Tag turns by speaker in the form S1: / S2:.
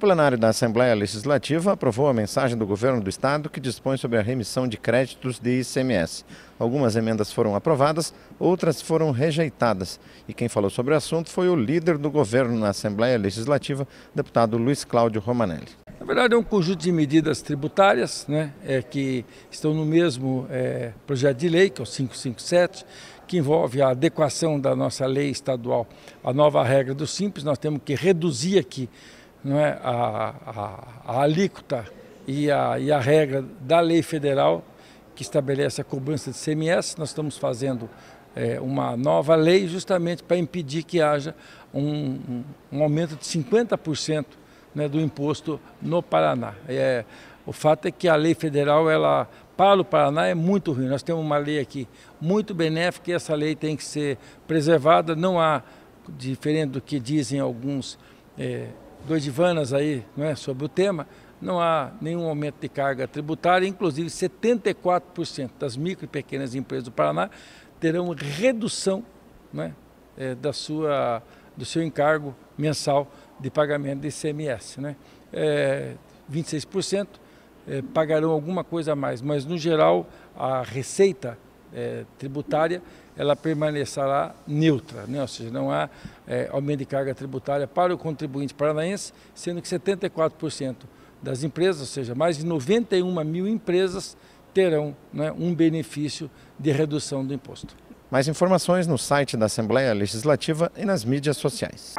S1: O plenário da Assembleia Legislativa aprovou a mensagem do governo do estado que dispõe sobre a remissão de créditos de ICMS. Algumas emendas foram aprovadas, outras foram rejeitadas. E quem falou sobre o assunto foi o líder do governo na Assembleia Legislativa, deputado Luiz Cláudio Romanelli.
S2: Na verdade, é um conjunto de medidas tributárias né, é, que estão no mesmo é, projeto de lei, que é o 557, que envolve a adequação da nossa lei estadual à nova regra do Simples. Nós temos que reduzir aqui não é, a, a, a alíquota e a, e a regra da lei federal que estabelece a cobrança de CMS. Nós estamos fazendo é, uma nova lei justamente para impedir que haja um, um aumento de 50% né, do imposto no Paraná. É, o fato é que a lei federal, ela, para o Paraná, é muito ruim. Nós temos uma lei aqui muito benéfica e essa lei tem que ser preservada. Não há, diferente do que dizem alguns é, dois divanas aí é sobre o tema, não há nenhum aumento de carga tributária, inclusive 74% das micro e pequenas empresas do Paraná terão redução é, é, da sua, do seu encargo mensal de pagamento de ICMS. Né? É, 26% é, é, pagarão alguma coisa a mais, mas no geral a receita é, tributária, ela permanecerá neutra, né? ou seja, não há é, aumento de carga tributária para o contribuinte paranaense, sendo que 74% das empresas, ou seja, mais de 91 mil empresas terão né, um benefício de redução do imposto.
S1: Mais informações no site da Assembleia Legislativa e nas mídias sociais.